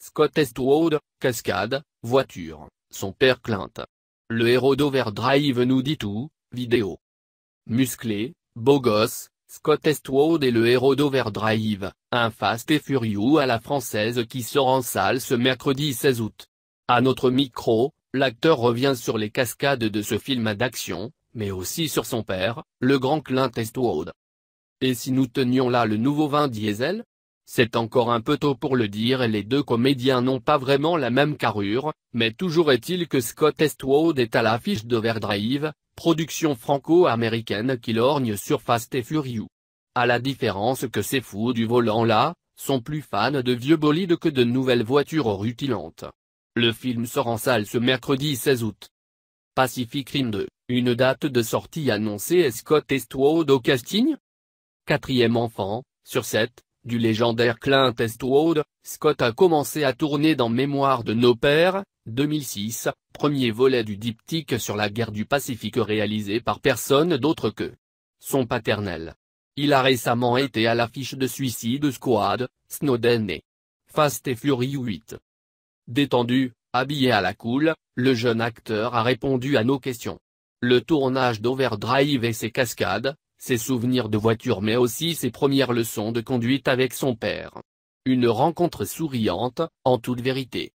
Scott Eastwood, Cascade, voiture, son père Clint. Le héros d'Overdrive nous dit tout, vidéo. Musclé, beau gosse, Scott Eastwood est le héros d'Overdrive, un Fast et furieux à la française qui sort en salle ce mercredi 16 août. À notre micro, l'acteur revient sur les cascades de ce film d'action, mais aussi sur son père, le grand Clint Eastwood. Et si nous tenions là le nouveau vin diesel c'est encore un peu tôt pour le dire et les deux comédiens n'ont pas vraiment la même carrure, mais toujours est-il que Scott Eastwood est à l'affiche de Verdrive, production franco-américaine qui lorgne sur Fast Furious. À la différence que ces fous du volant là, sont plus fans de vieux bolides que de nouvelles voitures rutilantes. Le film sort en salle ce mercredi 16 août. Pacific Rim 2, une date de sortie annoncée et Scott Eastwood au casting Quatrième enfant, sur 7, du légendaire Clint Eastwood, Scott a commencé à tourner dans Mémoire de nos pères, 2006, premier volet du diptyque sur la guerre du Pacifique réalisé par personne d'autre que son paternel. Il a récemment été à l'affiche de Suicide Squad, Snowden et Fast Furious Fury 8. Détendu, habillé à la cool, le jeune acteur a répondu à nos questions. Le tournage d'Overdrive et ses cascades, ses souvenirs de voiture mais aussi ses premières leçons de conduite avec son père. Une rencontre souriante, en toute vérité.